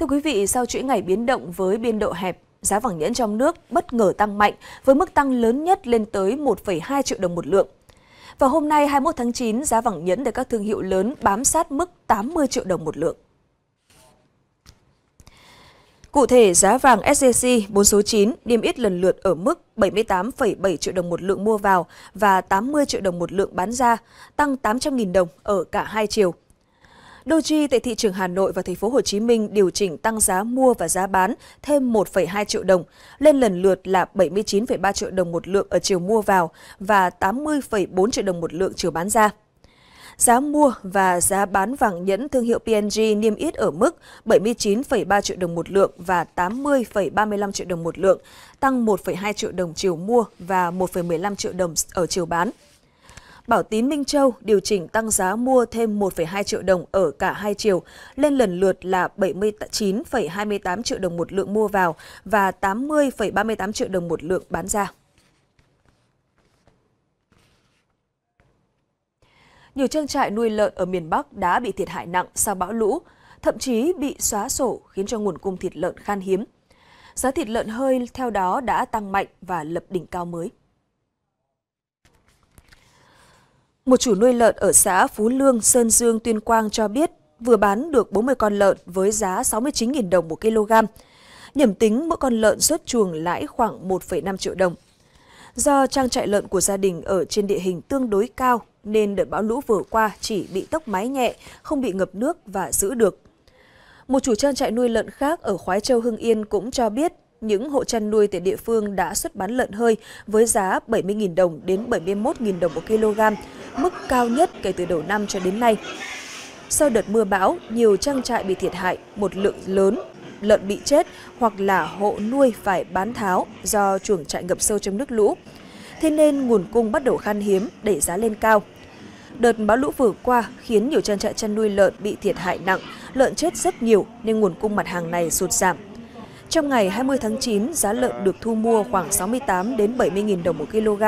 Thưa quý vị, sau chuỗi ngày biến động với biên độ hẹp, giá vàng nhẫn trong nước bất ngờ tăng mạnh với mức tăng lớn nhất lên tới 1,2 triệu đồng một lượng. Và hôm nay 21 tháng 9, giá vàng nhẫn tại các thương hiệu lớn bám sát mức 80 triệu đồng một lượng. Cụ thể, giá vàng SJC 4 số 9 niêm yết lần lượt ở mức 78,7 triệu đồng một lượng mua vào và 80 triệu đồng một lượng bán ra, tăng 800.000 đồng ở cả hai chiều. Doji tại thị trường Hà Nội và thành phố Hồ Chí Minh điều chỉnh tăng giá mua và giá bán thêm 1,2 triệu đồng, lên lần lượt là 79,3 triệu đồng một lượng ở chiều mua vào và 80,4 triệu đồng một lượng chiều bán ra. Giá mua và giá bán vàng nhẫn thương hiệu PNG niêm yết ở mức 79,3 triệu đồng một lượng và 80,35 triệu đồng một lượng, tăng 1,2 triệu đồng chiều mua và 1,15 triệu đồng ở chiều bán. Bảo Tín Minh Châu điều chỉnh tăng giá mua thêm 1,2 triệu đồng ở cả hai chiều, lên lần lượt là 79,28 triệu đồng một lượng mua vào và 80,38 triệu đồng một lượng bán ra. Nhiều trang trại nuôi lợn ở miền Bắc đã bị thiệt hại nặng sau bão lũ, thậm chí bị xóa sổ khiến cho nguồn cung thịt lợn khan hiếm. Giá thịt lợn hơi theo đó đã tăng mạnh và lập đỉnh cao mới. Một chủ nuôi lợn ở xã Phú Lương, Sơn Dương, Tuyên Quang cho biết vừa bán được 40 con lợn với giá 69.000 đồng một kg. Nhẩm tính mỗi con lợn xuất chuồng lãi khoảng 1,5 triệu đồng. Do trang trại lợn của gia đình ở trên địa hình tương đối cao nên đợt bão lũ vừa qua chỉ bị tốc mái nhẹ, không bị ngập nước và giữ được. Một chủ trang trại nuôi lợn khác ở Khoái Châu Hưng Yên cũng cho biết những hộ chăn nuôi tại địa phương đã xuất bán lợn hơi với giá 70.000 đồng đến 71.000 đồng một kg, mức cao nhất kể từ đầu năm cho đến nay. Sau đợt mưa bão, nhiều trang trại bị thiệt hại, một lượng lớn lợn bị chết hoặc là hộ nuôi phải bán tháo do chuồng trại ngập sâu trong nước lũ. Thế nên nguồn cung bắt đầu khan hiếm đẩy giá lên cao. Đợt bão lũ vừa qua khiến nhiều trang trại chăn nuôi lợn bị thiệt hại nặng, lợn chết rất nhiều nên nguồn cung mặt hàng này sụt giảm trong ngày 20 tháng 9, giá lợn được thu mua khoảng 68 đến 70.000 đồng một kg,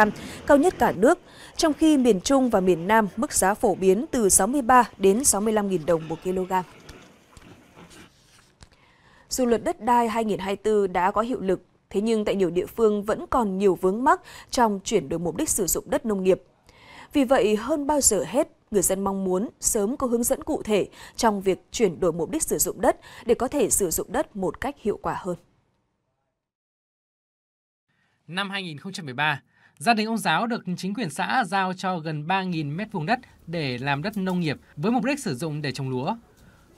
cao nhất cả nước, trong khi miền Trung và miền Nam mức giá phổ biến từ 63 đến 65.000 đồng một kg. Dù luật đất đai 2024 đã có hiệu lực, thế nhưng tại nhiều địa phương vẫn còn nhiều vướng mắc trong chuyển đổi mục đích sử dụng đất nông nghiệp. Vì vậy, hơn bao giờ hết, người dân mong muốn sớm có hướng dẫn cụ thể trong việc chuyển đổi mục đích sử dụng đất để có thể sử dụng đất một cách hiệu quả hơn. Năm 2013, gia đình ông Giáo được chính quyền xã giao cho gần 3.000 mét vuông đất để làm đất nông nghiệp với mục đích sử dụng để trồng lúa.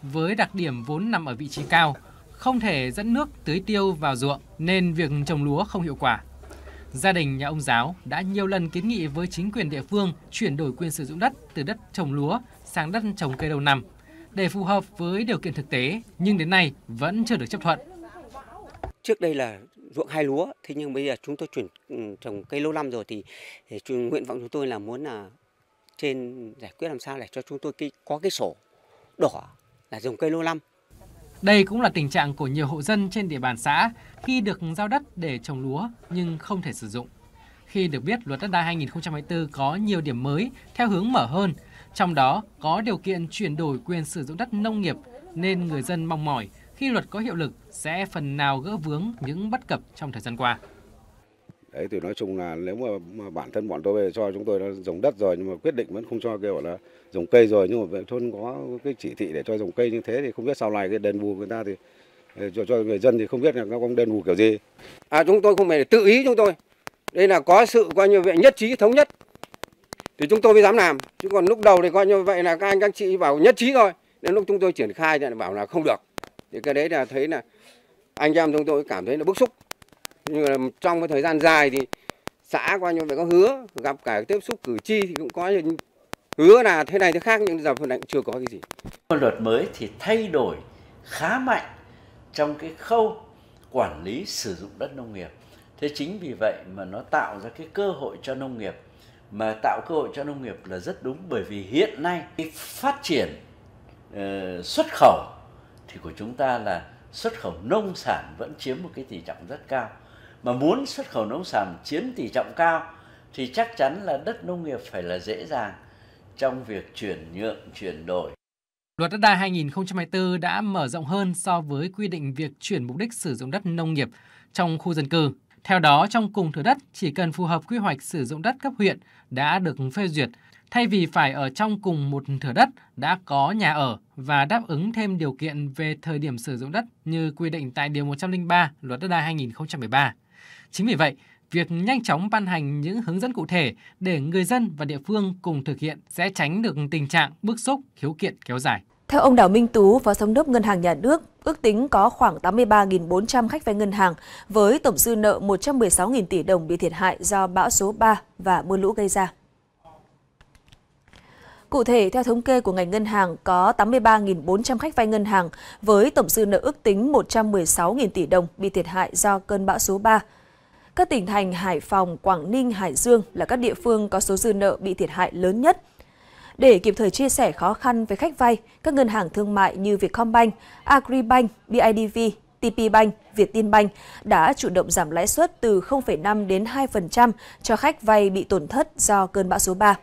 Với đặc điểm vốn nằm ở vị trí cao, không thể dẫn nước tưới tiêu vào ruộng nên việc trồng lúa không hiệu quả. Gia đình nhà ông Giáo đã nhiều lần kiến nghị với chính quyền địa phương chuyển đổi quyền sử dụng đất từ đất trồng lúa sang đất trồng cây đầu năm để phù hợp với điều kiện thực tế, nhưng đến nay vẫn chưa được chấp thuận. Trước đây là ruộng hai lúa, thế nhưng bây giờ chúng tôi chuyển ừ, trồng cây lâu năm rồi thì, thì nguyện vọng chúng tôi là muốn là trên giải quyết làm sao để cho chúng tôi cái, có cái sổ đỏ là dùng cây lâu năm đây cũng là tình trạng của nhiều hộ dân trên địa bàn xã khi được giao đất để trồng lúa nhưng không thể sử dụng. Khi được biết luật đất đai 2024 có nhiều điểm mới theo hướng mở hơn, trong đó có điều kiện chuyển đổi quyền sử dụng đất nông nghiệp nên người dân mong mỏi khi luật có hiệu lực sẽ phần nào gỡ vướng những bất cập trong thời gian qua đấy thì nói chung là nếu mà bản thân bọn tôi cho chúng tôi nó dùng đất rồi nhưng mà quyết định vẫn không cho kêu là dùng cây rồi nhưng mà về thôn có cái chỉ thị để cho dùng cây như thế thì không biết sau này cái đền bù người ta thì ờ, cho, cho người dân thì không biết là nó có đền bù kiểu gì à chúng tôi không phải tự ý chúng tôi đây là có sự coi như vậy nhất trí thống nhất thì chúng tôi mới dám làm chứ còn lúc đầu thì coi như vậy là các anh các chị bảo nhất trí thôi đến lúc chúng tôi triển khai thì bảo là không được thì cái đấy là thấy là anh em chúng tôi cảm thấy là bức xúc nhưng mà trong cái thời gian dài thì xã coi như vậy có hứa gặp cả tiếp xúc cử tri thì cũng có hứa là thế này thế khác nhưng giờ phần này chưa có cái gì luật mới thì thay đổi khá mạnh trong cái khâu quản lý sử dụng đất nông nghiệp thế chính vì vậy mà nó tạo ra cái cơ hội cho nông nghiệp mà tạo cơ hội cho nông nghiệp là rất đúng bởi vì hiện nay cái phát triển uh, xuất khẩu thì của chúng ta là xuất khẩu nông sản vẫn chiếm một cái tỷ trọng rất cao mà muốn xuất khẩu nông sản chiếm tỷ trọng cao thì chắc chắn là đất nông nghiệp phải là dễ dàng trong việc chuyển nhượng, chuyển đổi. Luật đất đai 2024 đã mở rộng hơn so với quy định việc chuyển mục đích sử dụng đất nông nghiệp trong khu dân cư. Theo đó, trong cùng thửa đất chỉ cần phù hợp quy hoạch sử dụng đất cấp huyện đã được phê duyệt, thay vì phải ở trong cùng một thửa đất đã có nhà ở và đáp ứng thêm điều kiện về thời điểm sử dụng đất như quy định tại Điều 103 Luật đất đai 2013. Chính vì vậy, việc nhanh chóng ban hành những hướng dẫn cụ thể để người dân và địa phương cùng thực hiện sẽ tránh được tình trạng bức xúc, khiếu kiện kéo dài. Theo ông Đào Minh Tú, Phó Giám đốc Ngân hàng Nhà nước, ước tính có khoảng 83.400 khách vay ngân hàng với tổng dư nợ 116.000 tỷ đồng bị thiệt hại do bão số 3 và mưa lũ gây ra. Cụ thể, theo thống kê của ngành ngân hàng, có 83.400 khách vay ngân hàng với tổng dư nợ ước tính 116.000 tỷ đồng bị thiệt hại do cơn bão số 3. Các tỉnh thành Hải Phòng, Quảng Ninh, Hải Dương là các địa phương có số dư nợ bị thiệt hại lớn nhất. Để kịp thời chia sẻ khó khăn với khách vay, các ngân hàng thương mại như Vietcombank, Agribank, BIDV, TPBank, Vietinbank đã chủ động giảm lãi suất từ 0,5 đến 2% cho khách vay bị tổn thất do cơn bão số 3.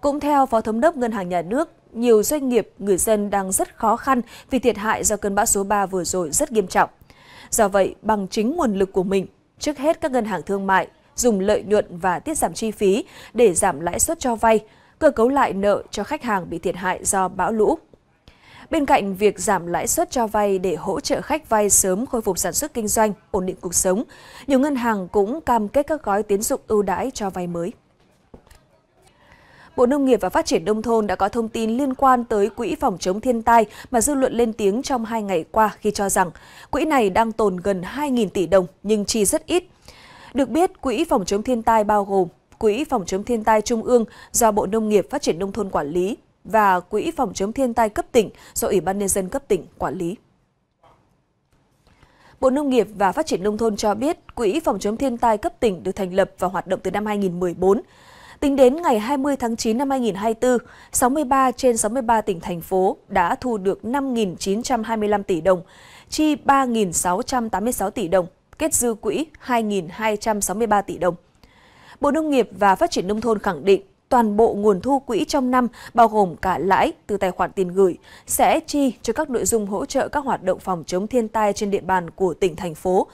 Cũng theo Phó Thống đốc Ngân hàng Nhà nước, nhiều doanh nghiệp, người dân đang rất khó khăn vì thiệt hại do cơn bão số 3 vừa rồi rất nghiêm trọng. Do vậy, bằng chính nguồn lực của mình, trước hết các ngân hàng thương mại dùng lợi nhuận và tiết giảm chi phí để giảm lãi suất cho vay, cơ cấu lại nợ cho khách hàng bị thiệt hại do bão lũ. Bên cạnh việc giảm lãi suất cho vay để hỗ trợ khách vay sớm khôi phục sản xuất kinh doanh, ổn định cuộc sống, nhiều ngân hàng cũng cam kết các gói tín dụng ưu đãi cho vay mới. Bộ Nông nghiệp và Phát triển Đông thôn đã có thông tin liên quan tới Quỹ Phòng chống thiên tai mà dư luận lên tiếng trong hai ngày qua khi cho rằng quỹ này đang tồn gần 2.000 tỷ đồng nhưng chi rất ít. Được biết, Quỹ Phòng chống thiên tai bao gồm Quỹ Phòng chống thiên tai Trung ương do Bộ Nông nghiệp Phát triển Đông thôn quản lý và Quỹ Phòng chống thiên tai cấp tỉnh do Ủy ban Nhân dân cấp tỉnh quản lý. Bộ Nông nghiệp và Phát triển Nông thôn cho biết, Quỹ Phòng chống thiên tai cấp tỉnh được thành lập và hoạt động từ năm 2014. Tính đến ngày 20 tháng 9 năm 2024, 63 trên 63 tỉnh thành phố đã thu được 5.925 tỷ đồng, chi 3.686 tỷ đồng, kết dư quỹ 2.263 tỷ đồng. Bộ Nông nghiệp và Phát triển Nông thôn khẳng định toàn bộ nguồn thu quỹ trong năm, bao gồm cả lãi từ tài khoản tiền gửi, sẽ chi cho các nội dung hỗ trợ các hoạt động phòng chống thiên tai trên địa bàn của tỉnh, thành phố,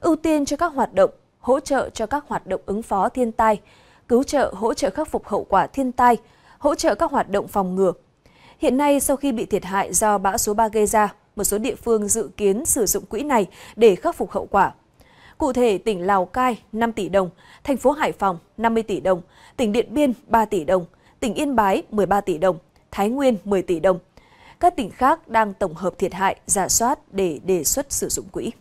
ưu tiên cho các hoạt động hỗ trợ cho các hoạt động ứng phó thiên tai, cứu trợ, hỗ trợ khắc phục hậu quả thiên tai, hỗ trợ các hoạt động phòng ngừa. Hiện nay, sau khi bị thiệt hại do bão số 3 gây ra, một số địa phương dự kiến sử dụng quỹ này để khắc phục hậu quả. Cụ thể, tỉnh Lào Cai 5 tỷ đồng, thành phố Hải Phòng 50 tỷ đồng, tỉnh Điện Biên 3 tỷ đồng, tỉnh Yên Bái 13 tỷ đồng, Thái Nguyên 10 tỷ đồng. Các tỉnh khác đang tổng hợp thiệt hại, giả soát để đề xuất sử dụng quỹ.